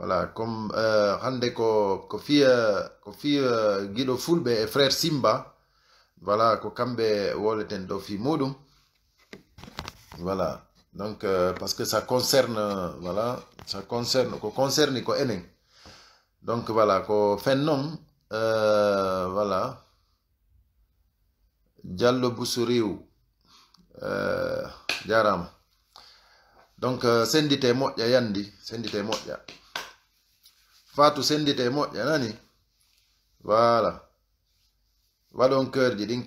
voilà comme euh, hannde ko ko fiya ko fiya giɗo fulbe et frère simba voilà ko kambe woleten do fi muɗum voilà donc euh, parce que ça concerne voilà ça concerne ko concerne ko enen donc voilà ko fen noon euh, voilà diallo busuriw euh, jarama donc euh, sendite moƴƴa yandi sendite moƴƴa fatu sendita e moƴƴa nani voilà un cœur de ɗin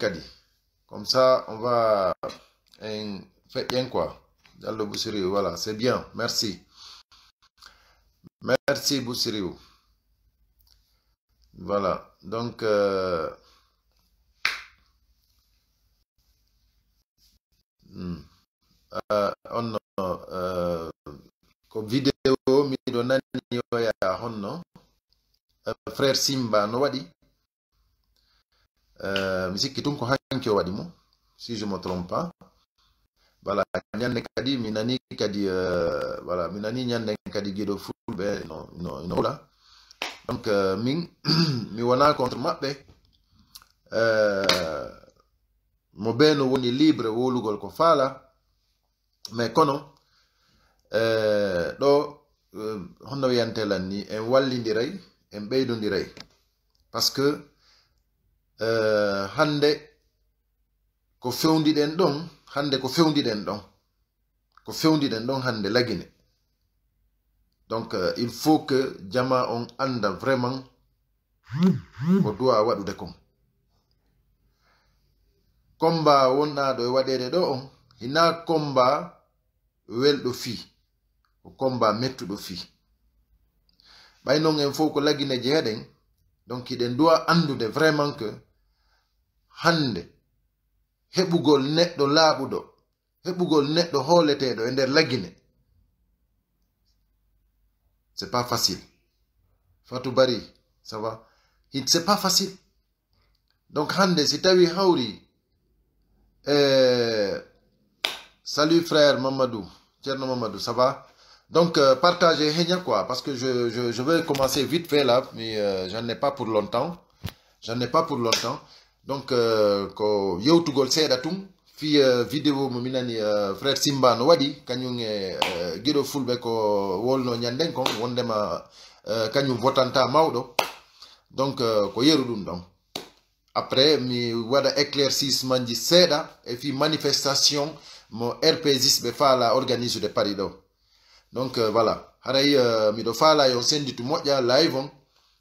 comme ça on va en hein, bien quoi Dallo bousiriou voilà c'est bien merci merci bousiriou voilà donc euh, hmm. euh, on euh, ko vidéo miɗo naniyoya honno euh, frère simba no wadi euh musique tun ko hanki mo si je me trompe pas voilà ñande kadi mi nani kadi voilà mi nani ñanden kadi non non non hula donc mi contre euh mo woni libre wolugol ko fala mais kono Eh, ɗo eh, honno wiyantelan ni en wallidiray en ɓeydodiray par ce que eh, hande ko fewdiɗen ɗon hande ko fewdiɗen ɗon ko fewdiɗen ɗon hande lagine donc il faut que jama on anda vraiment ko duwa waɗude kon komba wonɗaɗo e waɗede ɗo on hina komba welɗo fii Au combat mettuɗo fii il faut que fof ko lagine jeeɗen donc iɗen duwa de vraiment que hannde heɓugol neɗɗo laaɓuɗo heɓugol neɗɗo hooleteeɗo e nder lagine c'est pas facile fatou bari ça va c'est pas facile donc hande, si tawi hawri e euh, salut frère mamadou ceerno mamadou ça va donc, euh, partagez, quoi, parce que je, je, je, vais commencer vite fait là, mais euh, j'en ai pas pour longtemps. J'en ai pas pour longtemps. Donc, euh, ko tout tugol seeɗatum fi euh, vidéo mo minani euh, frère simba no wadi kañum e guiɗo fulbe ko wolno ñanden kon wondema kañum votanta mawɗo donc ko yeru ɗum après mi wada éclaircissement manji seeɗa et fi manifestation mo be fa la organise de paris donc euh, voilà haray euh, senditu live hein.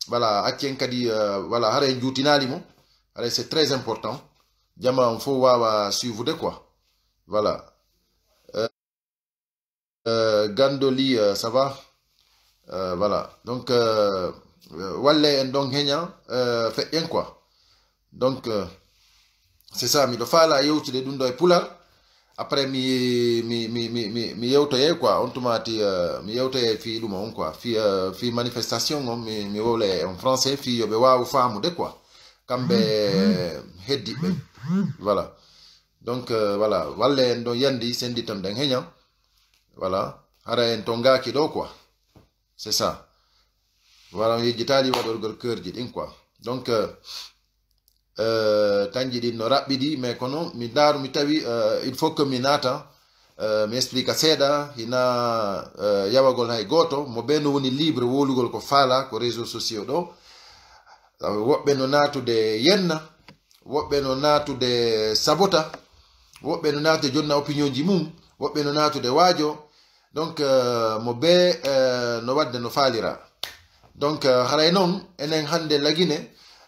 voilà kadi euh, voilà haray hein. c'est très important jama faut suivre wawa suivre quoi voilà gandoli ça va voilà donc walle en fait fait en quoi donc c'est ça vous yo yewtude ɗum dundo après mi mi mi mi mi mi yewtoye quoi on tomate uh, mi yewtoye fi ɗum on quoi fi uh, fi manifestation on mi mi wole en français fi yoɓe wawa famude quoi heddi be voilà donc uh, voilà walle en ɗon yandi sendi tan ɗen heña voilà ara en Tonga gaki ɗo quoi c'est ça voilà on yejjitali waɗorgol cœur di ɗin quoi donc uh, Eh, tanji ɗin no raɓɓiɗi mais kono mi daaru mi tawi eh, il faut que mi naata eh, mi explique seeɗa hina yawagol hay gooto mo ɓeno woni libre wolugol ko faala ko réseau sociau ɗo woɓɓe no naatude yenna woɓɓe no naatude sabota woɓɓe no naatude jonna opinion ji mum woɓɓe no naatude waajo donc mo ɓee no wadde no faalira donc haray noon enen hannde lagine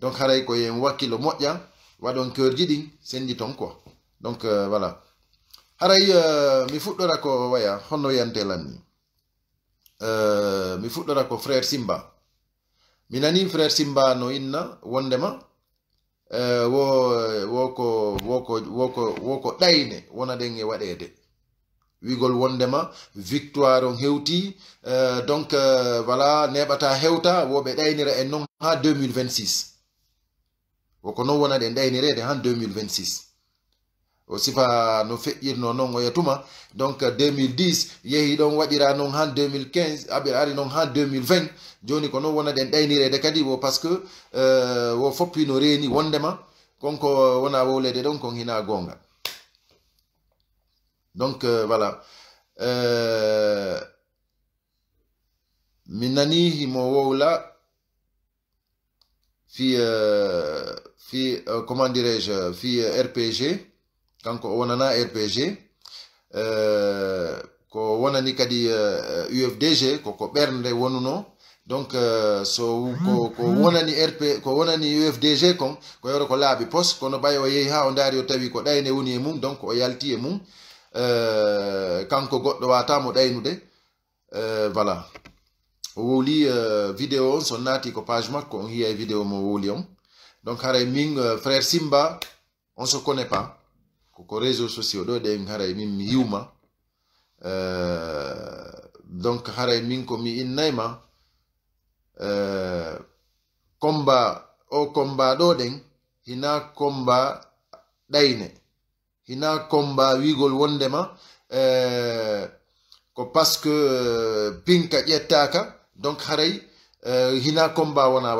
donc haray ko yen wakkilo moƴƴa waɗon keur ji ɗin senndi ton quoi donc euh, voilà haray euh, mi fuɗɗora ko waya honno wiyantelan ni euh, mi fuɗɗora ko frère simba mi nani frère simba no inna wondema euh, wo woko woko woko woko ɗayne wona ɗen e waɗede wigol wondema victoire on hewti euh, donc euh, voilà neɓata hewta woɓe ɗaynira en non ha 2026 woko non wona ɗe ndaynirede han 2026 o sifa no feƴƴirno noon o yatuma donc 2010 yehi ɗon waɗira noon han 2015 aɓe ari noon han 2020 joni ko non wona ɗen ɗaynirede kadi wo par ce que euh, wo foppi no reeni wondema konko wona wowlede ɗon kon hina gonga donc euh, voilà euh, mi nanihimo wowla fi fii euh, comment dirais-je fii euh, rpg kanko wonana rpg euh, ko wonani kadi ufdg euh, koko bernde wonuno donc so mhm, ko ko mhm. wonani rp ko wonani ufdg kon ko yoro ko laabi pos kono ɓay o yehi ha o dari o tawi ko dayne woni e mum donc o yalti e mum kanko goddo wata mo daynude euh voilà o wowli vidéo on so ko page makko on hiya e vidéo mo wowli on donc haray ming euh, frère simba on se connaît pas koko réseaux sociaux do ɗe haray min mi euh, donc haray ming ko mi naima, comba euh, o comba do hina comba ɗayne hina comba wigol wondema euh, ko parce que pinka ƴettaka donc haray hina comba wana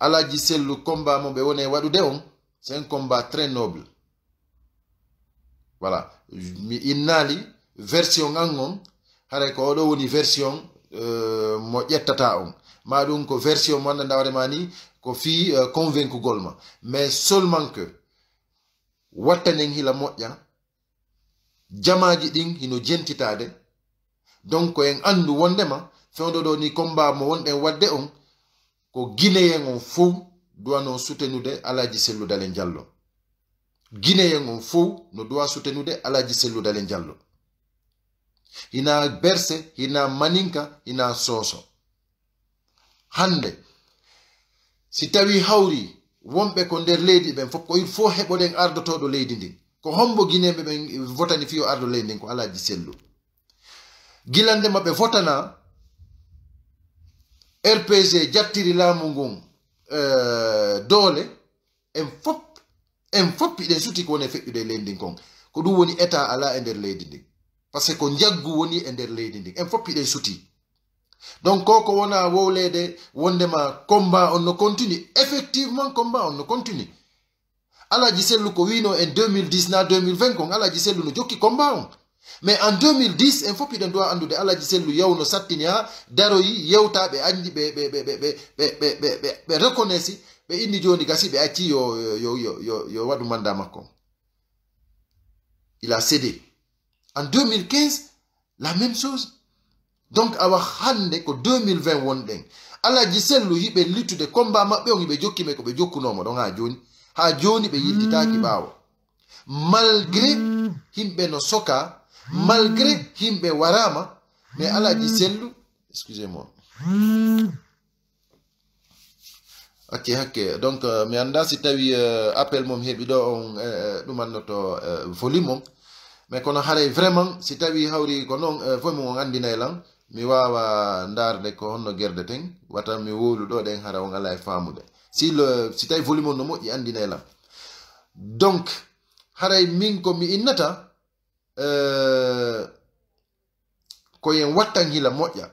alaji sellu combat mo ɓe woni e waɗude on c'est un combat très noble voilà mi innali version an on haray ko oɗo woni version euh, mo ƴettata on ma ɗum ko version mo annda ndawre ma ni ko fi euh, convaincugol ma mais seulement que wattanen hila moƴƴa jamaji ɗin hino jentitade donc en andu wondema fewɗo ɗo ni combat mo wonɗen wadde on ko guinéen on fof duwa no soutenude alaji selludale njallo guinéen on fof no duwa soutenude alaji selludale njallo hina berse hina maninka hina soso hande si tawi hawri wonɓe ko nder leydi ɓen fof ko il faut heɓoɗen ardotoɗo leydi ndin ko hombo guinéɓe ɓen votani fiyo ardo leydi ndin ko alaji sellu gilande maɓe votana rpg jattiri laamu ngun eh, doole en fop en fop iɗen suti ko woni e feƴƴude e leydi ndin kon ko ɗum woni état ala e nder leydi ndin par ce que ko jaggu woni e nder leydi ndin en fop iɗen suti donc ko ko wona wowlede wondema combat on no continue effectivement combat on no continue alaji sellu ko wino en 2019 2020 kon alaji sellu no jokki combat on mais en 2010 en fop iɗen duwa anndude alhaji sellu yawno sattini ha daroyi yewtaɓe anndi ɓe ɓe ɓe ɓe ɓe reconnaisi ɓe inni jooni gasi ɓe acci yo yo yo yo waɗu manda makko il a cédé en 2015 la même chose donc awa hannde ko 2020 wonɗen alhaji sellu hiɓe luttude combat maɓɓe on hiɓe jokki ma ko ɓe jokkunoma ɗon ha jooni ha jooni ɓe yilditaki ɓaawa malgré mm. himɓe no soka malgré Kimbe warama mais l'a sellu excusez moi ok ok donc euh, mi anda si tawi appel mom hebi do on volume hein. mais mais kono haray vraiment si tawi hawri euh, ko mi wawa ko honno gerde ten mi hara on ala si le si tawi volume on no donc haray min mi innata Eh, ko yen wattan hila moƴƴa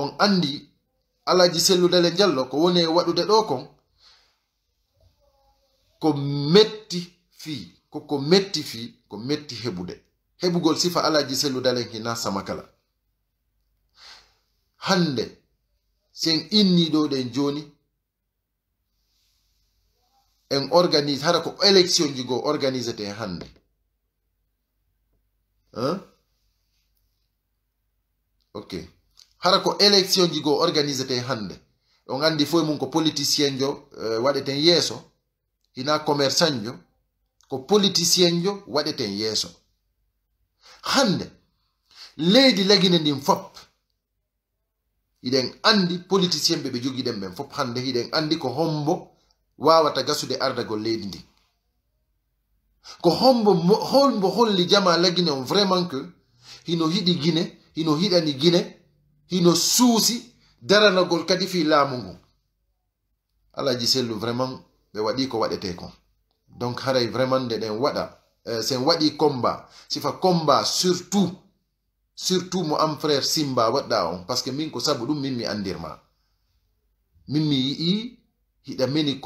on andi alaji selludele njallo ko woni e waɗude ɗo kon ko metti fi koko metti fi ko metti heɓude heɓugol sifa alaji selludalen hina samakala hande sen inni ɗo ɗen joni en organise hara ko élection ji go organisé te hande ok hara ko élection ji go organise te hannde on anndi foye mum ko politicien jo eh, waɗeten yeeso hina commerçant jo ko politicien jo waɗeten yeeso hannde leydi lagine ndin fop iɗen anndi politicien ɓe ɓe jogiɗen ɓen fop hannde hiɗen anndi ko hombo wawata gasude ardagol leydi ndin ko hombo holmbo holli jama vraiment que hino hiɗi kadi fi vraiment ɓe waɗi ko waɗete kon donc haray vraiment nde ɗen waɗa eh, sen waɗi combat sifa combat surtout surtout mo am frère simba waɗɗa on ce que min ko sabu min mi andirma min mi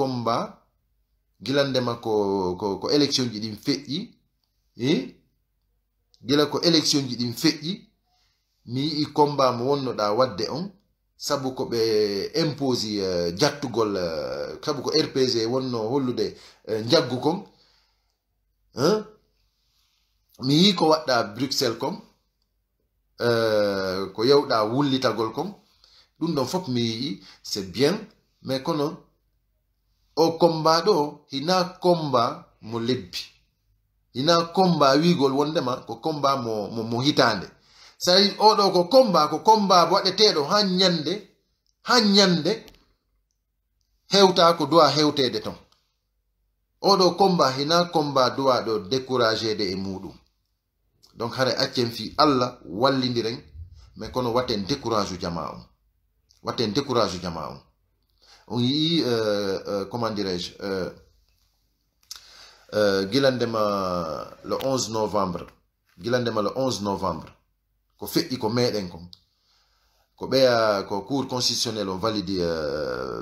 gilandema ko ko ko élection ji din feƴƴi i eh? gila ko election ji din mi combat mo da wadde on sabu ko ɓe eh, imposi eh, jattugol sabu ko rpg wonno hollude kom hein? mi yi ko wadda bruxelles euh ko yewɗa wullitagol kon ɗum don fop mi c'est bien mais kono o komba ɗo hina komba mo lebbi hina komba wigol wondema ko komba mo, mo, mo hitande sai oɗo ko komba ko komba bo waɗeteɗo ha yande ha yande hewta ko duwa hewtede ton oɗo komba hina komba duwa ɗo découragede e muɗum donc haɗa accen fi allah wallidiren mais kono waten découragé jama um waten découragé jama um Euh, euh, comment dirais-je euh, euh, guilandema le 11 novembre guilandema le 11 novembre ko feƴƴi ko meɗen ko ko ɓeya ko cour constitutionnel o validi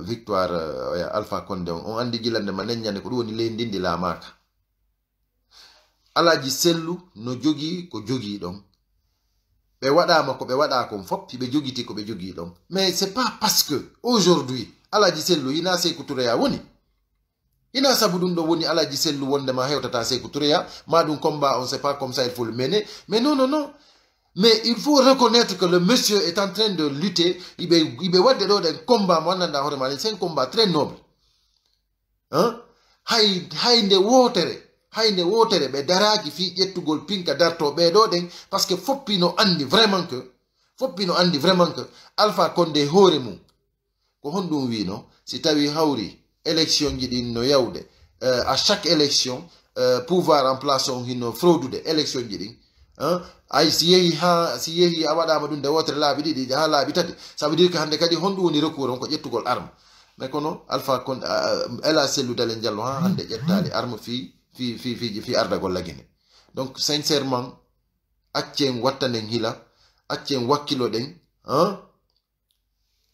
victoire alpha conde on on andi guilandema neññande ko woni leydi ndi laamaka alaji sellu no jogi, ko jogii don be wadama ko be waɗa kon fop ɓe jogiti ko be jogii don mais c'est pas parce que aujourd'hui alaji sellu ina sey ko turoya woni ina sabu ɗum ɗo woni alaji sellu wondema hewtata sey ko turoya ma ɗum combat on sait pas comme ça il faut le mener mais non non non mais il faut reconnaître que le monsieur est en train de lutter Il il iɓe wadde ɗo ɗen combat mo anndanɗa hoore ma c'est un combat très noble hein hay hayde wotere hayde wotere ɓe daraki fi ƴettugol pinka darto be do den parce que foppino andi vraiment que foppino andi vraiment que alpha condé Hore mou. ko honɗum wino si tawi hawri élection ji ɗin no yawde uh, à chaque élection uh, pouvoir en place on hino fraudude élection ji ɗin ay si yehi ha si yehi a waɗama ɗum de wotere laaɓi ɗiɗi ha laaɓi tati ça veut dire que hannde kadi honɗum woni recour on ko ƴettugol arme mais kono alpha kon ah, ah, ela sellude diallo e ha hannde ƴettade arme fi fi fi fiji fi ardagol lagine donc sincèrement accen wattanen hila accen wakkilo ɗen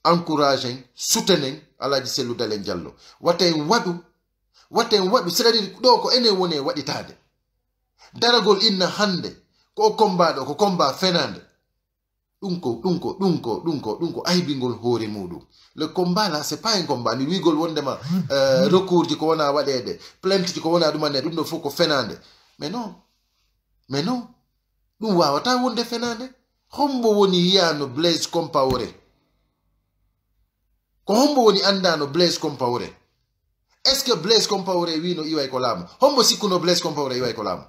encourage en soutenen alhaji selludalen diallo watta en waɗu watta en waɗu seɗa ɗiɗi ɗo ko enen woni e waɗitade daragol inna hannde ko komba ɗo ko komba fenande ɗum ko ɗum ko ɗum ko ɗum ko ɗum ko aybingol hoore muɗum le combat la c'est pas un combat mi wigol wondema euh, recours ji ko wona waɗede plainte ji ko wona ɗumanne ɗum ɗo fof ko fenande mais non mais non ɗum wawata wonde fenande hombo woni yiya no blaise compaore ko hombo woni anndano blaise compaoré est ce que blaise compaoré wino iway ko laamu hombo sikkuno blaise compaoré iway ko laamu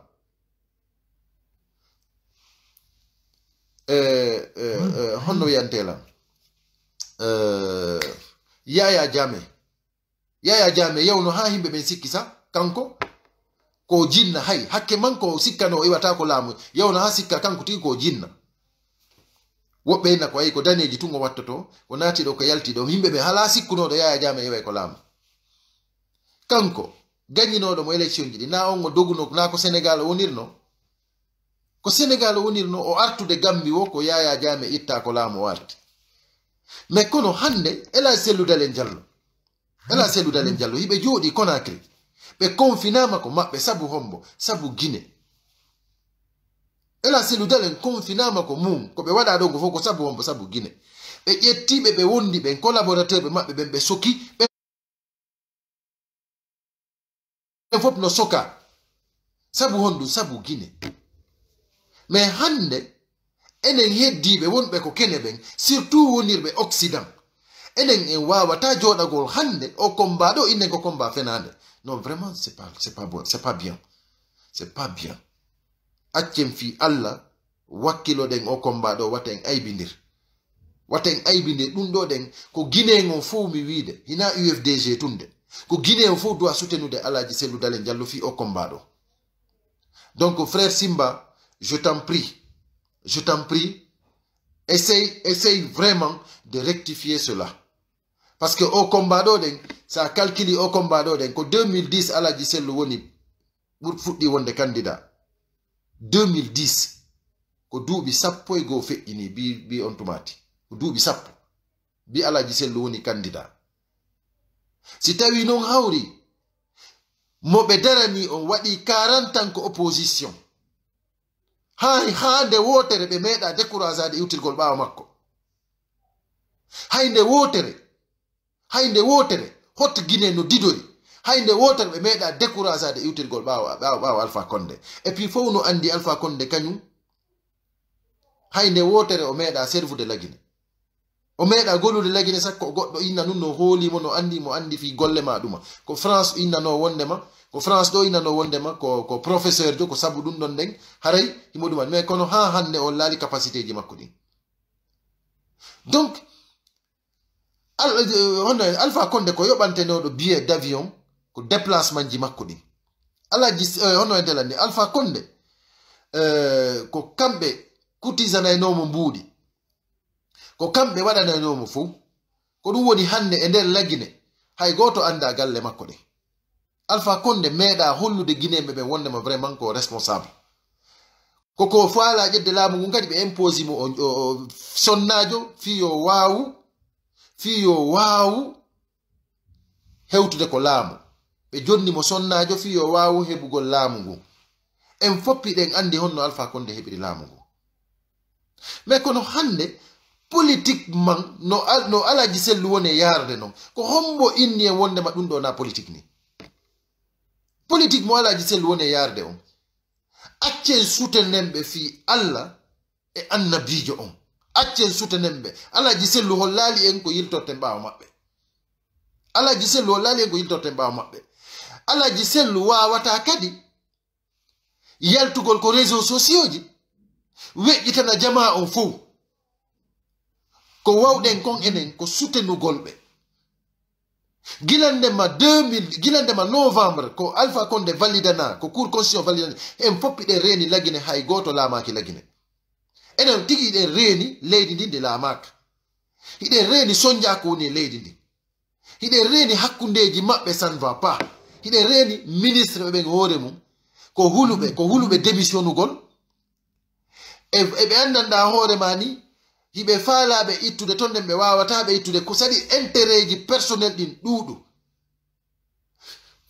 eh, eh, hmm. eh, honno wiyantelam yaya jame yaya jame yawno ha himɓe ɓen sikki sa kanko ko jinna hay hakke manko sikkano iwata ko laamu yawno ha sikka kanko tigi ko jinna woɓɓe na ko wayi ko daneji tungo wattoto ko naati ɗo ko yalti ɗo yimɓe ɓe hala sikkunoɗo yaya jama e yewa ko laamu kanko gañinoɗo mo élection ji ɗi na on o doguno na ko sénégal wonirno ko sénégal wonirno o artude gambi wo ko yaya jame itta ko laamu o arti mais kono hannde ela selludal en jallo ela selludal en jallo hiɓe jooɗi conacry ɓe confinama ko maɓɓe sabu hombo sabu guinée ela siludal en confinama ko mum ko ɓe waɗa ɗo go fof ko sabu wonbo sabu guine ɓe ƴettiɓe ɓe wondi ɓen collaborateur ɓe maɓɓe ɓen ɓe soki ɓen fof no soka sabu honɗum sabu guine mais hande enen heddiɓe wonɓe ko kene ɓen surtout wonirɓe occident enen en wawata joɗagol hande o comba ɗo innen ko comba fenade non vraiment c'est pas c'est pas bon c'est pas bien c'est pas bien accen fi allah wakilodeng o komba ɗo waten aybindir waten aybindir ɗum ɗo ko fou fuu mi wiide hina ufdg tunde ko do fuu dowa soutenude alaji selludale diallo fi o komba ɗo donc frère simba je t'en prie je t'en prie essaye essaye vraiment de rectifier cela parce que o komba ɗo ça sa calculé o komba ɗo den ko 2010 alaji sellu woni ɓur fuɗɗi wonde candidat 2010 ko duuɓi sappo e goo feƴƴini bi bi on tumaati ko duuɓi sappo bi alaji sello woni candidat si tawi noon hawri mo ɓe darani on waɗi 40 tan ko opposition hay haande wootere ɓe meeɗa découragade yewtirgol ɓaawa makko hay nde wootere hay nde wootere hot guine no didori hay nde wotan ɓe meeɗa découragede iwtirgol ɓawo ɓawo alpha conde et puis fof no andi alpha conde kañum hay nde wotere o meeɗa servude lagine o meeɗa gollude lagine sakko goɗɗo inna nun no hoolimo no andi mo andi fi golle ma ɗuma ko france innano wondema ko france ɗo innano wondema ko, ko professeur jo ko sabu ɗum ɗon nden haray himo ɗuman mais kono ha hande on laali capacité ji makko ɗin donc al, uh, alpha conde ko yoɓanteneɗo billet d'avion ko déplacement ji makko ɗin alaji eh, hono e delan ni alpha konde eh, ko kamɓe kutisanaynomo mbuuɗi ko kamɓe waɗanaynomo fo ko ɗum woni hannde e nder laggine hay goto annda galle makko ɗe alpha konde meeɗa hollude guineɓe ɓe wondema vraiment ko responsable koko fo ala ƴedde laamu ngu kadi ɓe imposi mo o sonnajo fi yo waawu fi yo waawu hewtude ko laamu ɓe jonni mo sonnajo fi yo wawu heɓugol laamu ngu en foppi ɗen andi honno alpha konde heɓiri laamu ngu mais kono hande politiqueman no, al, no alaji sellu woni e yarde noon ko hombo inni en wonde ma ɗum ɗo na politique ni politique mo alaji sellu woni e yarde on accen sutenenɓe fi allah e annabijo on accen sutenenɓe alaji sellu hollali en ko yiltorten ɓawo maɓɓe alaji sellu hollali en ko yiltorten ɓawo maɓɓe alaji sellu wawata kadi yaltugol ko réseau sociau ji weƴƴitana jama on fo ko wawɗen kon enen ko sutenugolɓe gilandema 2000 gilandema novembre ko alpha konde validana ko cour constitution validana en foppiɗen reeni lagine hay goto laamaki lagine enen tigi ɗen reeni leydi ndi nde laamaka hiɗen reeni soñdiako woni e leydi ndi hiɗen reeni hakkundeji maɓɓe san va pas hiɗe reeni ministre be ɓe mum ko hulube ko hulube huluɓe démissionnugol e, e andanɗa andanda ma ni hiɓe faalaɓe ittude ton nden ɓe wawata ɓe ittude ko sadi intérêt personnel din ɗuuɗum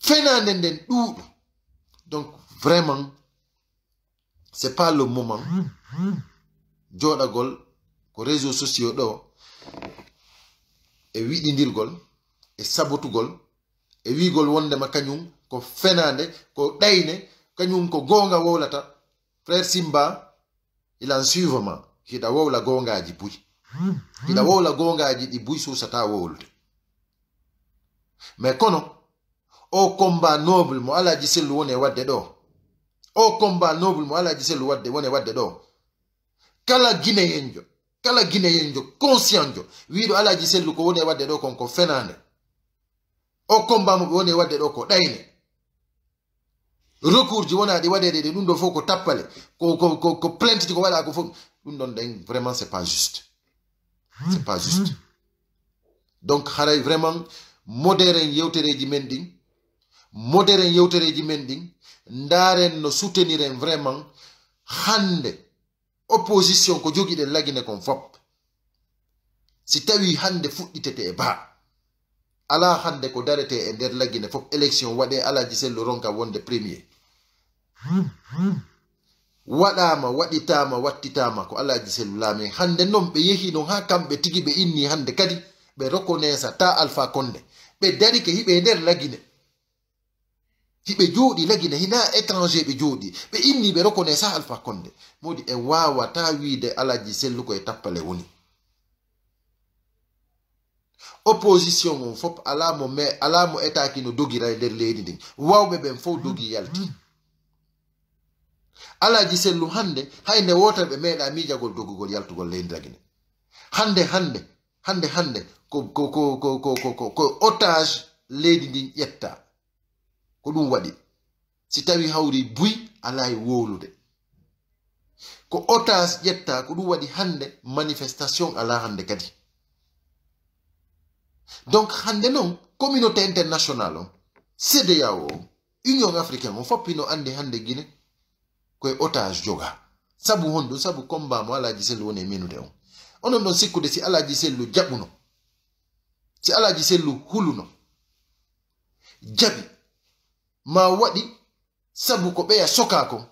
fenande nden ɗuuɗum donc vraiment c'est pas le moment jodagol ko réseaux sociaux do e wiɗidirgol e sabotugol e wigol wondema kañum ko fenande ko ɗayne kañum ko gonga wowlata frère simba ilan suivema hiɗa wowla gongaji buy hiɗa wowla gongaji ɗi buy susata wowlude mais kono o combat noble mo alaji sellu wone wadde ɗo o combat noble mo alaji sellu wadde wone wadde ɗo kala guineyenjo kala guineyenjo conscient jo wiɗo alaji sellu ko wone wadde ɗo kon ko fenande o kombamuɓe woni e wadde ɗo ko recours ji wona di waɗede ɗe ɗum ɗo fof ko tappale ko plainte ji ko wala ko fof ɗum ɗon ɗayn vraiment c'est pas juste c'est pas juste donc haray vraiment modéren yewtereji men ɗin modéren yewtereji men ɗin ndaren no souteniren vraiment hande opposition ko jogiɗen lagine kon fop si tawi hande fuɗɗitete e baa ala hande ko darete e nder laggine fof élection waɗe ala jisello ronka wonde premier waɗama waɗitama wattitama ko ala jisello laami hande noon ɓe yehi noon ha kamɓe tigi ɓe inni hande kadi ɓe reconnaisa ta alpha konde ɓe dari ke hiɓe nder laggine hiɓe jooɗi lagine hina étranger ɓe jooɗi ɓe inni ɓe reconnaisa alpha konde modi e wawata wiide alaji selluko e tappale woni opposition mum fop alamo ma alamo état kino dogira e nder leydi ndin wawɓe ɓen fof dogi mm. yalti alaji sellu hande hayde wotan ɓe meeɗa miijagol dogugol yaltugol leydi ragine hande hande hande hande ko otage leydi ndin ƴetta ko ɗum waɗi si tawi hawri buy alaa e wowlude ko otage ƴetta ko ɗum waɗi hande manifestation alaa hande kadi donc hande noon communauté international o cda o union africain o fopp ino andi hande guine koye otage joga sabu hon ɗum sabu combamo alaji sellu woni e minude on onon ɗon sikkude si alaji sellu jaɓuno si alaji sellu huluno jaɓi ma waɗi sabu ko ɓeya soka kon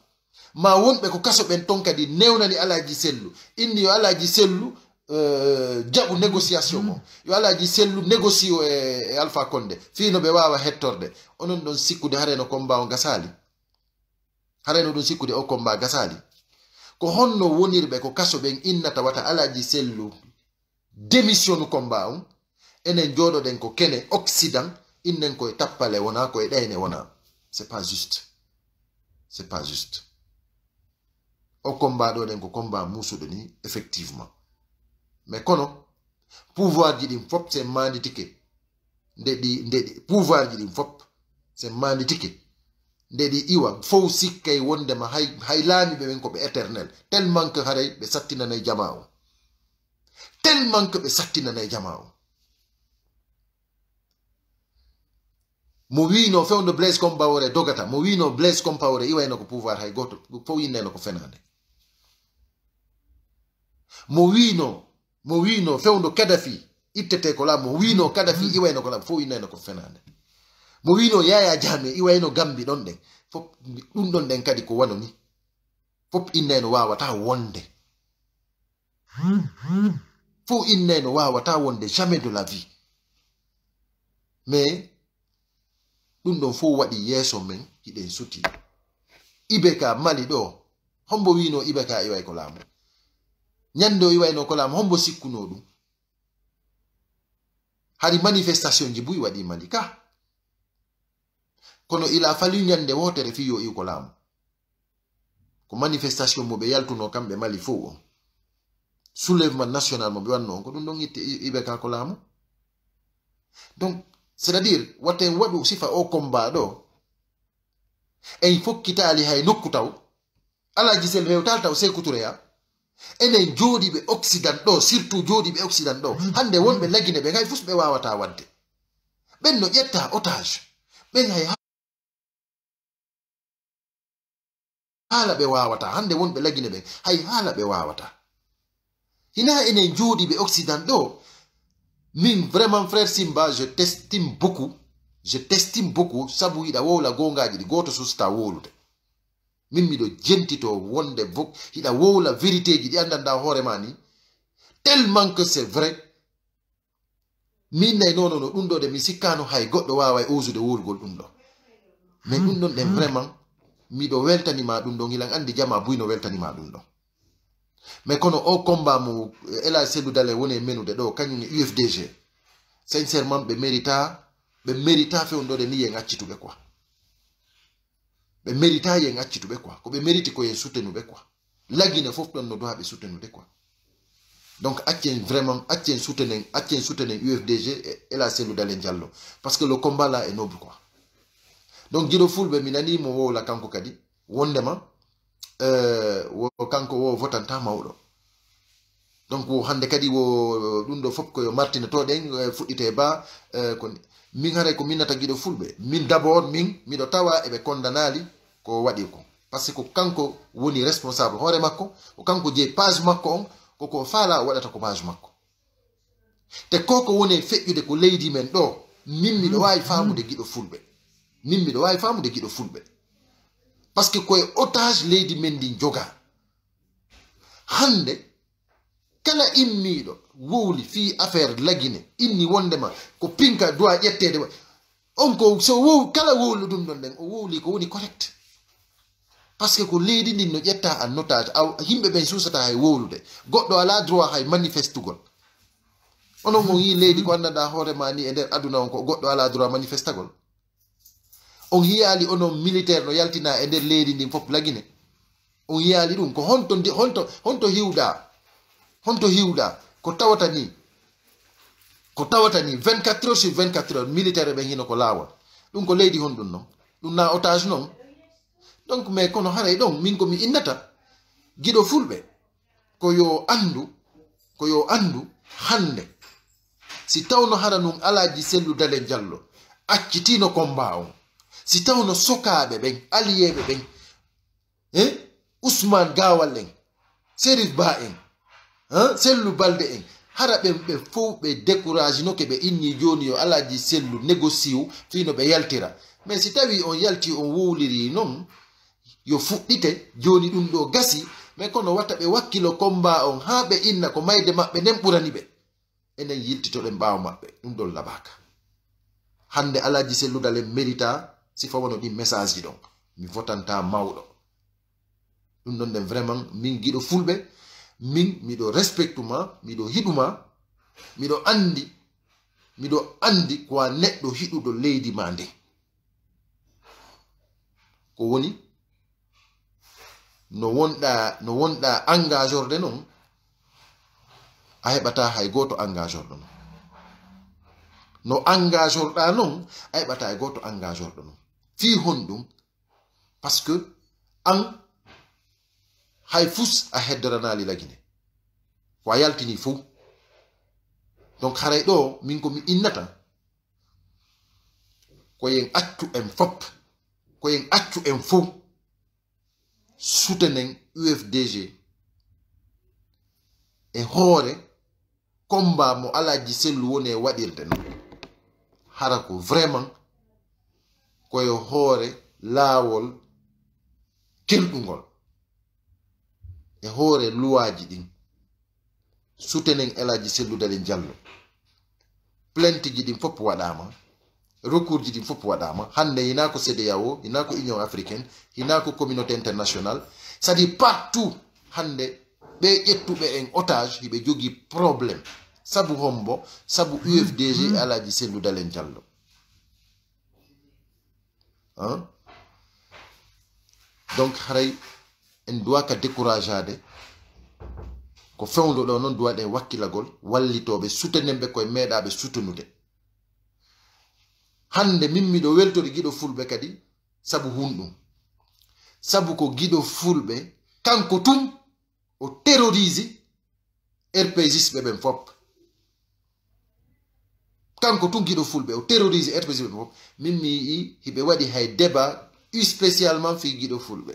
ma wonɓe ko kaso ɓen ton kadi newnani alaji sellu inni yo alaji sellu Eh, jaɓu négociation mo yo alah ji sellu négocio e, e alpha conde fino ɓe wawa hettorde onon ɗon sikkude hareno comba o gasali hareno ɗum sikkude o comba gasali ko honno wonirɓe ko kaso ɓen innata wata alaji sellu démission nu comba on enen joɗoɗen ko kene occident innen koye tappale wona koye ɗayne wona c'est pas juste c'est pas juste o comba ɗo ɗen ko comba musuɗo ni effectivement mais kono pouvoir ji ɗin fop sen manditike ndeɗi ndeɗi pouvoir ji ɗin fop sen manditike ndeɗi iwa fow sikkay wondema hay hay laami ɓe ɓen ko ɓe éternel tellement que haray ɓe sattinanay jama o tellement que ɓe sattinanay jama o mo wino fewdo blaise comme bawore dogata mo wino blaise comme bawore iwayno ko pouvoir hay goto fo yinnayno ko fenande mo wino mo wino fewdo kadafi ittete ko laamu mo wino mm. kadafi mm. iwayno ko laamu fo winayno ko fenande mo wino yaya jaame iwayno gambi ɗon ɗen fop ɗum ɗon ɗen kadi ko wano ni fop innayno wawata wonde fo innayno wawata wonde jamais de la vie mais ɗum ɗon fo waɗi yeeso men hiɗen suti ibe ka mali ɗo hombo wino ibe ka iway ko laamu ñande o yiwayno kolama hombo sikkuno ɗum hari manifestation ji buy waɗi mali ka kono ila fali ñande wotere fi yo iw ko laamu ko manifestation mo ɓe yaltuno ɓe mali fo on soulèvement national mo ɓe wanno on ko ɗum ɗon itte iɓe ka ko laamu donc c'est à dire watta waɗu sifa o combat ɗo en fokkitaali hay nokku taw ala jisel rewtal taw sey enen jooɗi ɓe occident ɗo surtout jooɗi ɓe occident ɗo mm. hannde wonɓe lagine ɓe gay fus ɓe wawata wadde ɓen no ƴetta otage ɓen hay haala ɓe wawata hannde wonɓe lagine ɓen hay haala ɓe wawata hina enen jooɗi ɓe occident ɗo min vraiment frère simba je testime beaucoup je testime beaucoup sabu yiɗa wowla gongaji ɗi goto susta wolude min miɗo jentito wonde vo hiɗa wowla vérité ji ɗi andanɗa hoorema ni tellement que c'est vrai minnay noono no ɗum ɗo de mi sikkano hay goɗɗo waway osude wurgol ɗum ɗo mais ɗum ɗon ɗen hmm. hmm. vraiment miɗo weltanima ɗum ɗo gilan andi jama buyno weltanima ɗum ɗo mais kono o combat mo eh, ela sedudale woni e menude ɗo kañum e ufdg sincèrement ɓe mérita ɓe mérita fewnɗo de ni yen accituɓe quoi ɓe meritayi en be quoi ko be meriti ko soutenu be quoi lagine fof ɗon no do ha soutenu sutenude quoi donc accien vraiment accien soutenen accien soutenen ufdg et, et la cellule d'alen diallo parce que le combat là est noble quoi donc be fulɓe mo wo la kanko kadi wondema euh, wo kanko wo votanta mawdo donc hande kadi wo ɗum ɗo martine to martinatoɗen eh, fuɗɗite ba euh, ko min hare ko minnata giɗo fulɓe min dabord min miɗo tawa eɓe condanali ko waɗi ko par ce que ko kanko woni responsable hoore makko ko kanko jeyi page makko on koko faala o waɗata ko page makko te koko woni feƴƴude ko leydi men ɗo min miɗo wawi mm, famude mm. giɗo fulɓe min miɗo wawi famude giɗo fulɓe par ce que koye otage leydi men ndin joga hande kala immiiɗo wowli fii affaire lagine inni wondema ko pinka doi ƴettede wa on ko so wow kala wowlu ɗum ɗon ɗen o wowli ko woni correct par ce que ko leydi ndin no ƴetta a notage a yimɓe ɓen suusata hay wowlude goɗɗo ala droit hay manifestugol onon on yi leydi ko annanɗa hoorema ni e nder aduna on ko goɗɗo ala droit manifestagol on yiyali onon militaire no yaltina e nder leydi ndin fof lagine on yiyali ɗum ko honto honto honto hiwɗa honto hiwɗa ko tawata ni ko tawata ni 24 heures sur 24 heures militaire ɓe hino ko laawol ɗum ko leydi honɗum noon ɗum na otage noon donc mais kono haray ɗon min komi innata giɗo fulɓe ko yo andu ko yo andu hannde si tawno hara nun alaaji selludale jallo accitino comba on si tawno sokaaɓe ɓen alliyeɓe ɓen e eh, usmane gawal en sérif ba en sellu balde en hara ɓe ɓe fof ɓe découragi noke ɓe inni joni yo alaji sellu négocie fino ɓe yaltira mais si tawi on yalti on wuwliri noon yo fuɗɗite joni ɗum ɗo gasi mais kono watta ɓe wakkilo combat on ha ɓe inna ko mayde maɓɓe nden ɓurani ɓe enen yiltitoɗen ɓawo maɓɓe ɗum ɗon laɓaka hande alaji selludalen mérita si fawano ɗin message ji ɗon mi votanta mawɗo ɗum ɗon nden vraiment min giɗo fulɓe min miɗo respectuma mido hiduma mido andi mido andi ko a neɗɗo hiɗuɗo leydi ma nde ko woni no wonda no engageur de non a heɓata hay goto anga non no anga non a heɓata hay goto engageur non fi honɗum parce parce que an hay fus a heddorana lilagine ko a yaltini fo donc haray ɗo min komi innata koyen accu en fop koyen accu en fo soutenen ufdg e hoore komba mo alaji sellu woni e waɗirde no hara ko vraiment koye hoore laawol kelɗungol e hoore luwaji ɗin sutenen elaji selluda ɗin jallo plentiji ɗin fopp waɗama recourji ɗin fopp waɗama hannde hinako cdao hinako union africain hinako communauté international sadi partout hannde ɓe ƴettuɓe en otage hiɓe jogi probléme sabu hombo sabu ufdg mm -hmm. alaji selludalen jallo donc haray en duwaka découragede ko fewdo ɗo noon duwaɗen wakkilagol wallitoɓe sutenenɓe koye meeɗaɓe sutunude hande minmiɗo weltori giɗo fulɓe kadi sabu hunɗum sabu ko giɗo fulɓe kanko tum o terrorisi rpgis ɓe ɓen fop kanko tum giɗo fulɓe o terrorisi rpgis ɓe ɓen fop min mi yii hiɓe waɗi hay débat uspécialement fi giɗo fulɓe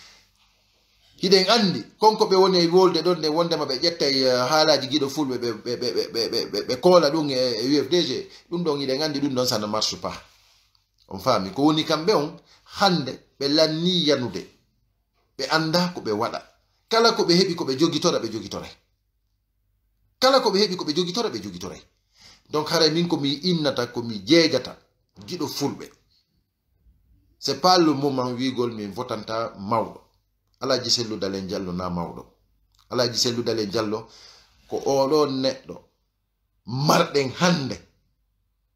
hiɗen anndi konko ɓe woni e wolde ɗon nde wondema ɓe ƴetta e, uh, haalaji giɗo fulɓe ɓe koola ɗum e, e ufdg ɗum ɗon hiɗen anndi ɗum ɗon sa ne marche pas on faami ko woni kamɓe on hannde ɓe lanni yanude ɓe annda ko ɓe waɗa kala ko ɓe heɓi ko ɓe jogitora ɓe jogitoray kala ko ɓe heɓi ko ɓe jogitora ɓe jogitoray donc hara min komi innata komi jeejata giɗo fulɓe c'est pas le moment wiigol min votanta mawɗo alaji selludal en jallo na mawɗo alaji selludal en jallo ko oɗo neɗɗo marɗen hande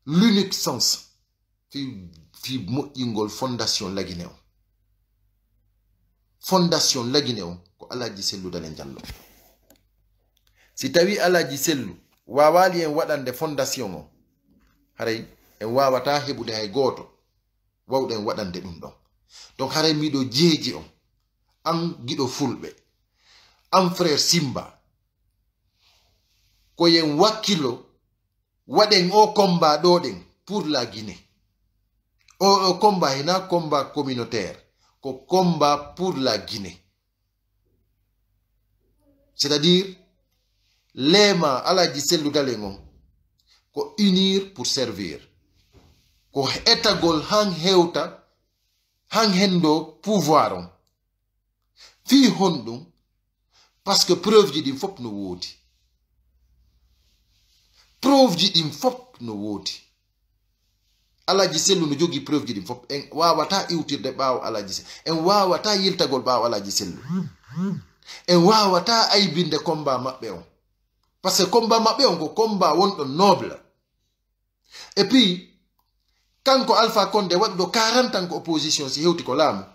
l'unique sens fi fi moƴƴingol fondation lagine o fondation lagine o ko alaji selludal en jallo si tawi alaji sellu wawali en waɗande fondation o haray en wawata heɓude hay goto wawɗen waɗande ɗum ɗon donc haray miɗo jeeji on am Guido Fulbe, am frère simba ko yen Wakilo, waden o combat pour la guinée o combat, combat un combat communautaire ko combat pour la guinée c'est à dire lema ala sellugal ko unir pour servir ko etagol hang heuta, hang hendo pouvoiron. fi honɗum par ce que preuve ji ɗin fop no woodi preuve ji ɗin fop no woodi alaji sellu no jogi preuve ji ɗin fop en wawata iwtirde ɓawo alaji sellu en wawata yiltagol ɓawo alaji sellu en wawata aybinde comba maɓɓe on par ce que comba maɓɓe on ko comba wonɗo noble et puis kanko alpha conde waɗuɗo 40 tan ko opposition si hewti ko laamu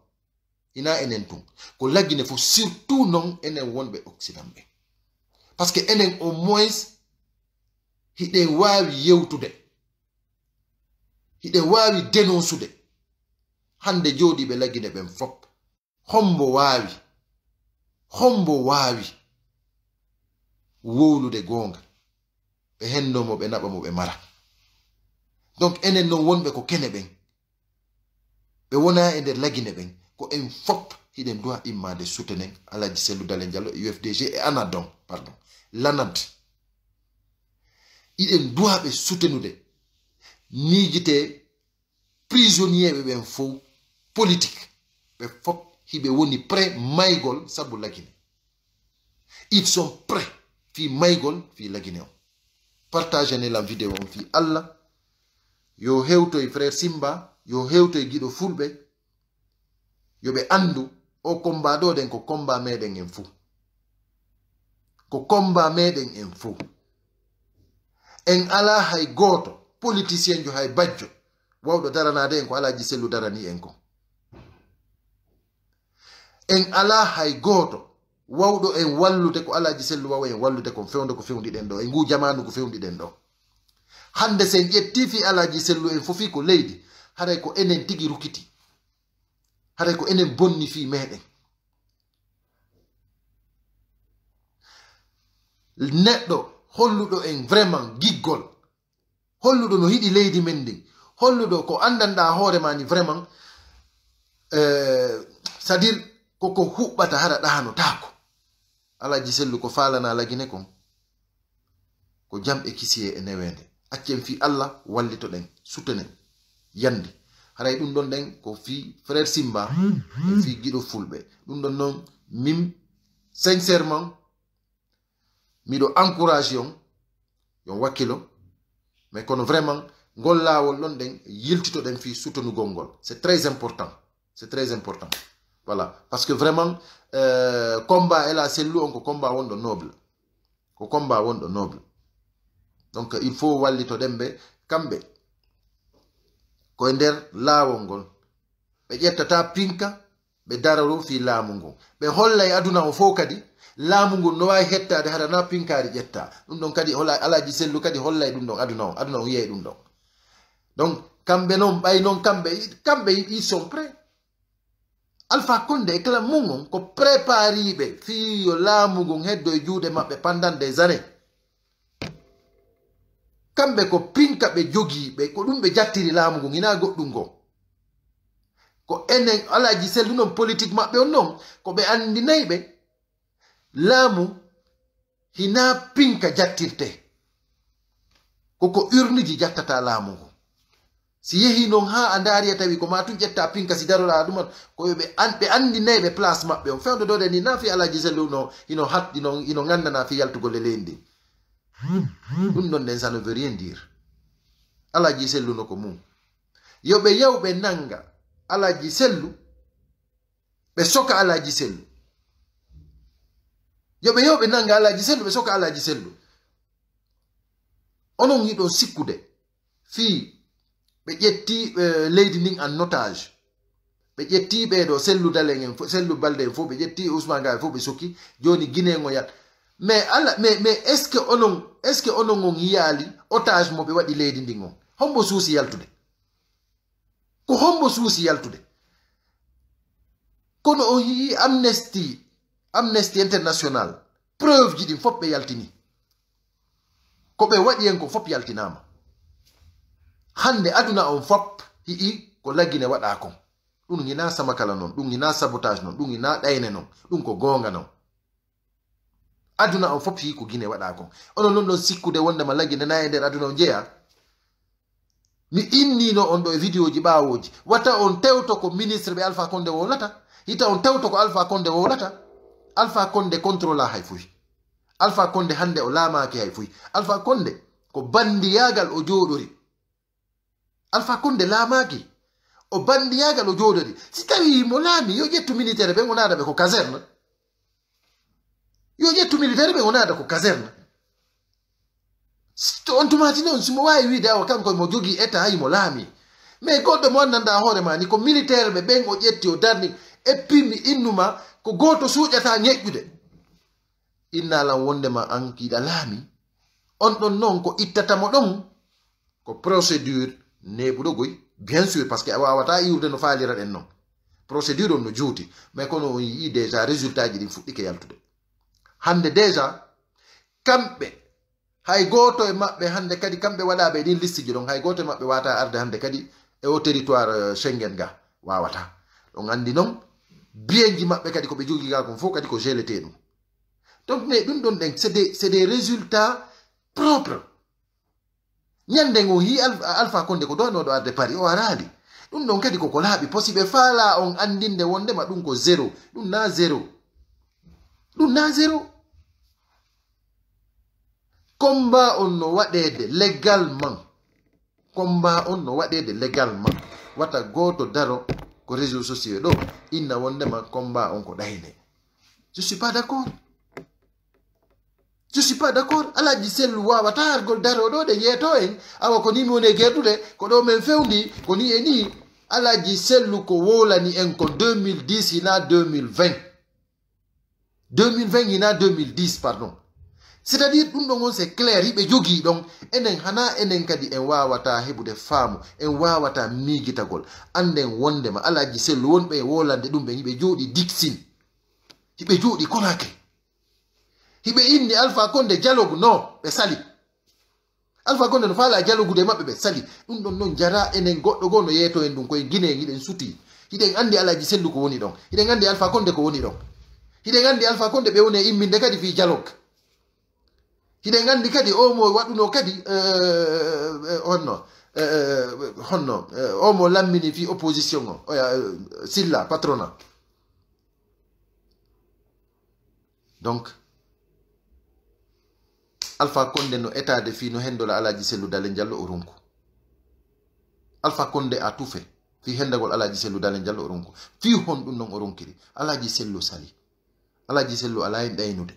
ina enen tun ko laggine fo surtout non enen wonɓe occident ɓe par ce que enen au moins hiɗe wawi yewtude hiɗe wawi denosude hande joɗiɓe laggine ɓen fop hombo wawi hombo wawi wowlude gonga ɓe hendomo ɓe naɓa mo ɓe mara donc enen non wonɓe ko kene ɓen ɓe wona e nder laggine ɓen ko en hiden hiɗen duwa immade sutenen alaji sellu dalen diallo ufdg e anadon pardon lanad iɗen duwaɓe ni miijite prisonnier ɓe ɓen fof politique be fof hiɓe ben woni pré maigol sabu lagine ils sont prêts fi maigol fi lagine partagez partage ne vidéo on fi allah yo hewtoye frère simba yo hewtoye giɗo fulɓe yo ɓe andu o komba do den ko komba meɗen en fuu ko komba meɗen en fuu en ala hay goto politicien jo hay bajjo wawɗo daranade en ko alaji sellu darani en ko en ala hay goto wawɗo en wallude ko alaji sellu wawa en wallude kon fewde ko fewɗiɗen ɗo e ngu jamanu ko fewɗiɗen ɗo hande sen ƴettifi alaji sellu en fofi ko leydi haray ko enen tigi rukiti haray ko enen bonni fi meɗen neɗɗo holluɗo en vraiment giggol holluɗo no hiɗi leydi men ndin holluɗo ko andanɗa hooremani vraiment eh, c'est à dire koko huɓɓata haɗa ɗahano taako alaji sellu ko falana lagine kon ko jam e kisiye e newende accen fi allah wallito ɗen sutenen yandi haray ɗum ɗon ɗen ko fi frère simba e fi giɗo fulɓe ɗum ɗon noon min sincèrement miɗo encouragé on yon wakkilo mais kono vraiment ngol laawol ɗon ɗen yiltitoɗen fi soutenugol ngol c'est très important c'est très important voilà parce que vraiment euh, combat ela sellu on ko combat wonɗo noble ko combat wonɗo noble donc il faut wallitoɗen ɓe kamɓe koye nder laawol ngol ɓe ƴettata pinka ɓe dara ɗum fi laamu ngon ɓe hollay e aduna o fof kadi laamu ngol no waawi hettaade hada na pinkaari ƴetta ɗum ɗon kadi alaaji sellu kadi hollay e ɗum ɗon aduna o aduna o yiyey ɗum ɗon donc kamɓe noon ɓay noon kamɓe kamɓe yiɗi son pré alpha konde e clam mum on ko prépariiɓe fiyo laamu ngon heddo e juuɗe maɓɓe pendant des années kamɓe ko pinka ɓe jogii ɓe ko ɗum ɓe jattiri laamu ngo ina goɗɗum ngo ko enen alaji sel ɗu noon politique maɓɓe on noon ko ɓe anndinayi ɓe laamu hinaa pinka jattirte koko urniji jattata laamu ngo si yehi noon haa a ndaariya tawi ko matum ƴetta pinka si darolaa ɗuman koyo ɓe ɓe anndinayi ɓe place maɓɓe on fewde dode ni naa fi alaji sel ɗu no hino hatɗi noon ino nganndana fi yaltugolle leyndi ndin ɗum ɗon nden sano veri en dir alaji selluno ko mum yo ɓe yahu ɓe nanga alaji sellu ɓe soka alaji sellu yo ɓe yahu ɓe nanga alaji sellu ɓe soka alaji sellu onon yiɗon sikkude fi ɓe ƴetti leydi ndin an notage ɓe ƴetti ɓeɗo sellu dalen en sellu balde en fo ɓe ƴetti usmangaɓe fo ɓe sokki joni guinengoyat mais ala mais mais est ce que onon est ce que onon on yiyaali otage mo ɓe waɗi leydi ndin on hombo suusi yaltude ko hombo suusi yaltude kono on yii amnesty amnesty international preuve ji ɗin fop ɓe yaltini ko ɓe waɗi hen ko fop yaltinama hande aduna on fop hii ko laggine waɗa kon ɗum ina samakala non ɗum ina sabotage non ɗum ina ɗayne non ɗum ko gonga non aduna on fof hii ko waɗa kon onon non ɗon sikkude wonde ma lagge nayi nder aduna on jeeya mi innino on ɗo e vidéo ji ɓaawoji watta on tewto ko ministre ɓe alpha konde wowlata hita on tewto ko alpha konde wowlata alpha konde contrôla hay fuy alpha konde hande o laamaki hay fuy alpha konde ko bandiyagal o joɗori alpha konde laamaki o bandiyagal o joɗori si tawi mo laami yo ƴettu militaire ɓe ɓe ko caserne yo ƴettu militaire ɓe wonaada ko caserne to on tumati noon simo wawi wiide awa kankoye mo jogii état yimo laami mais goɗɗo mo wannanda hoore ma ni ko militaire ɓe ɓen o ƴetti o darni eppimi innuma ko gooto suuƴataa ñeƴƴude innalan wondema an kiiɗa laami on ɗon noon ko ittatamo ɗon ko procédure neɓuɗogoy bien sûr par ce que a wawata iwrude no faaliraɗen noon procédure on no juuti mais kono on yii déjà résultat ji ɗin fuɗɗike yaltude hande déjà kamɓe hay goto e maɓɓe hande kadi kamɓe waɗaɓe ɗin listiji ɗon hay goto e maɓɓe wata arde hande kadi e o territoire eh, schengen ga wawata ɗon andi noon biyeji maɓɓe kadi koɓe jogiga kon fof kadi ko gélété ɗum donc ne ɗum ɗon ɗen c'est des résultats propre ñande o hi alpha konde ko donoɗo arde pari o arali ɗum ɗon kadi koko laaɓi posi ɓe faala on andinde wondema ɗum ko zéro ɗum na zéro ɗum na zéro combat on no waɗeede légalement combat on no waɗeede légalement wata goto daro ko réseau sociaux ɗo inna ma combat on ko ɗayne je suis pas d'accord. Je je suis pas d'accord. d' accord alaji sel gol daro do de yeto en awa ko ni mi woni ko do men fewndi ko ni eni ni alaji sellu ko wolani en ko 2010 ina 2020 2020 ina 2010 pardon c'est à dire ɗum ɗo gon c'est clair yiɓe jogi ɗon enen hana enen kadi en wawata heɓude faamu en wawata miigitagol anden wondema alaji sellu wonɓe e wolande ɗum ɓe yiɓe jooɗi dixin hiɓe jooɗi konake hiɓe inni alpha konde dialogue non ɓe sali alpha konde no faala dialogue de maɓɓe ɓe sali ɗum ɗon noon jara enen goɗɗo goo no yeeto en ɗum koye guinen hiɗen suti hiɗen andi alaji sellu ko woni ɗon hiɗen andi alpha konde ko woni ɗon hiɗen andi alpha konde ɓe woni e imminde kadi fi dialogue hiɗe nganndi kadi o mo waɗuno kadi eh, eh, eh, honno honno o mo lammini fi opposition o oya silla patrona donc alpha conde no étade fi no henndol alaaji selludale njallo o runku alpha conde a tufe fi henndagol alaaji selludale njallo o runku fi hon ɗum noon o runkiri alaaji sellu sali alaaji sellu alaa hen ɗaynude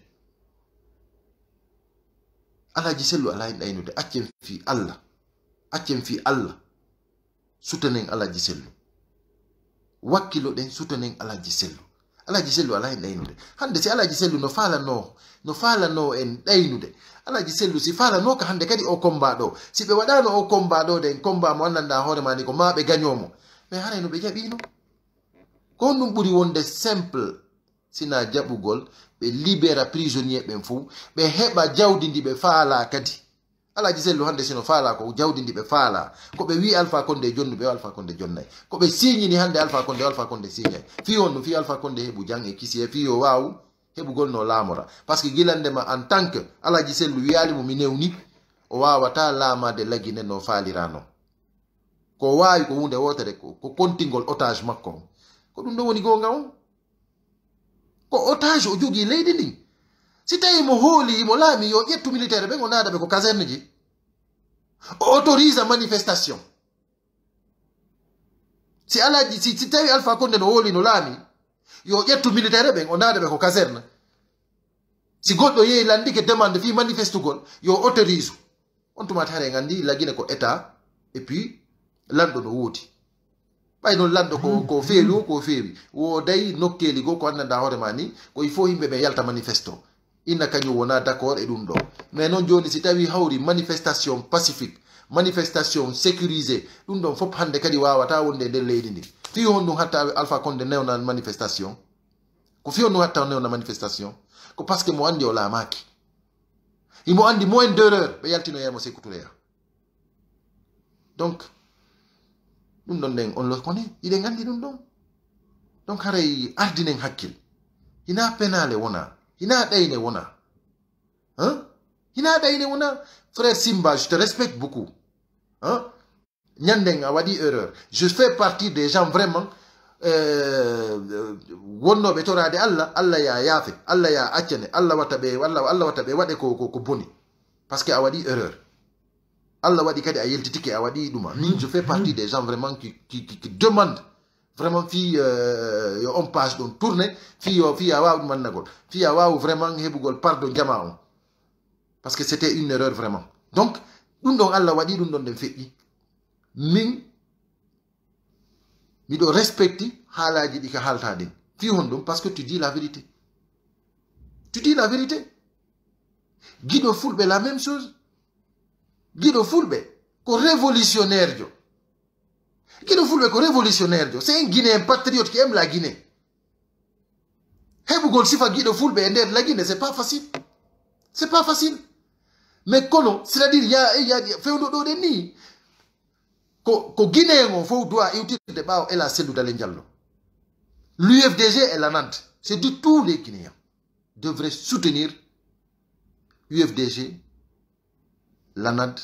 alhaji sello alahin ɗaynude accen fi allah accen fi allah sutanen alhaji sello wakkiloɗen sutanen alhaji sello alhaji sello alahin ɗaynude hande si alhaji sello no falano no falano en ɗaynude alhaji sello si falanoka hande kadi o combaɗo si ɓe waɗano o combaɗo den comba mo annanda hooremani ko ma ɓe gañomo mais harayno ɓe jaɓino ko honɗum ɓuri wonde simple sina jaɓugol ɓe libéra prisonnier ɓen fo ɓe heɓa jawdi ndi ɓe faala kadi alaji sellu hande sino faala ko jawdi ndi ɓe faala koɓe wi alpha conde jonnu ɓe alpha conde jonnayi koɓe signini hande alpha conde alpha conde signayi fi honno fi alpha conde heɓu jang e kisi e fi yo waw heɓugolno laamora par ce que gilandema en tant que alaji sellu wiyalimo mi newni o wawata laamade lagine no faalirano ko wawi ko hunde wotere ko kontingol otage makko ko ɗum ɗo woni gonga on ko otage o jogii leydi ndin si tawi mo hooli mo laami yo ƴettu militaire ɓe o naada ɓe ko caserne ji o autorise manifestation si alaji si, si tawi alpha konde no hooli no laami yo ƴettu militaire ɓen o naada ɓe ko caserne si goɗɗo yehi landike demande fi manifestugol yo autorise on tumata hare gandi lagine ko état et puis lanɗo no woodi ɓay noon lanɗo ko hmm. ko feewi o ko feewi wo day nokkeli go ko anndanɗa hoore ma ni ko il faut yimɓe ɓe yalta manifesto inna kañum wona d' accord e ɗum ɗo mais noon joni si tawi hawri manifestation pacifique manifestation sécurisé ɗum ɗon fof hannde kadi wawata wonde e nder leydi ndi fi hon ɗum hatta alpha conde newna manifestation ko fi on ɗum hatta newna manifestation ko par ce que mo anndi o laamaaki imo anndi moins deux heures ɓe yaltinoyemo sekutureya donc ɗum ɗon on iɗen ɗum ɗon est haray ardinen hakkil il penale wona hina Il wona hein? hina wona frère simba je te respecte beaucoup hein? a erreur je fais partie des gens vraiment euh, wonnoɓe torade allah allah ya yaafe allah ya accane allah watabe allah Watabe. ɓe waɗe ko boni parce que a erreur Allah wadikadi a yelti tiki a awadi duma min je fais partie mhm. des gens vraiment qui qui qui, qui vraiment fi euh, yo on passe don tourner fi yo fi a waw man nagol fi a waw vraiment hebugol pardon jama on parce que c'était une erreur vraiment donc dum don Allah wadi dum don den fe'i min miɗo respecti haalaji ɗi ka haalta ɗin fi hon ɗum par que tu dis la vérité tu dis la vérité guiɗo fulɓe la même chose Guido Fulbe, qu'au révolutionnaire Guido Fulbe révolutionnaire C'est un Guinéen patriote qui aime la Guinée. vous sifa Guido Fulbe et la Guinée, c'est pas facile. C'est pas facile. Mais kono, c'est-à-dire, il y a, il y a, il de ni. Ko, ko Guinéen, faut doit, il de bao, la a Diallo. L'UFDG est la Nantes. C'est de tous les Guinéens devraient soutenir l'UFDG l'ANAD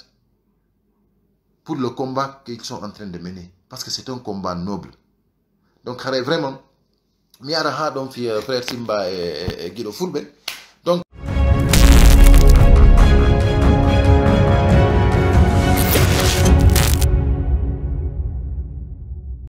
pour le combat qu'ils sont en train de mener. Parce que c'est un combat noble. Donc, vraiment, Miaraha, donc, euh, frère Simba et, et Guido Fourbe,